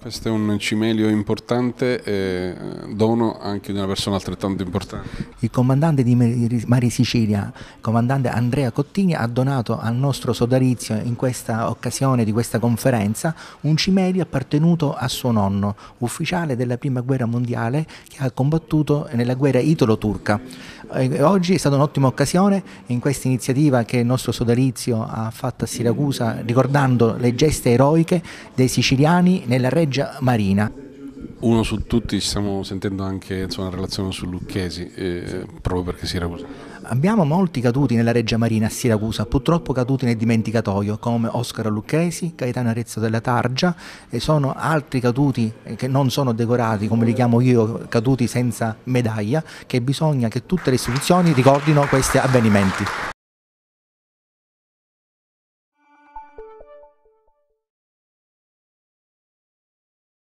Questo è un cimelio importante e eh, dono anche di una persona altrettanto importante. Il comandante di Mari Sicilia, comandante Andrea Cottini, ha donato al nostro sodalizio in questa occasione di questa conferenza un cimelio appartenuto a suo nonno, ufficiale della prima guerra mondiale che ha combattuto nella guerra italo-turca. Oggi è stata un'ottima occasione in questa iniziativa che il nostro sodalizio ha fatto a Siracusa ricordando le geste eroiche dei siciliani nella regia Foggia Marina. Uno su tutti, ci stiamo sentendo anche insomma, una relazione su Lucchesi, eh, proprio perché Siracusa. Abbiamo molti caduti nella Reggia Marina a Siracusa, purtroppo caduti nel dimenticatoio, come Oscar Lucchesi, Gaetano Arezzo della Targia, e sono altri caduti eh, che non sono decorati, come li chiamo io, caduti senza medaglia, che bisogna che tutte le istituzioni ricordino questi avvenimenti.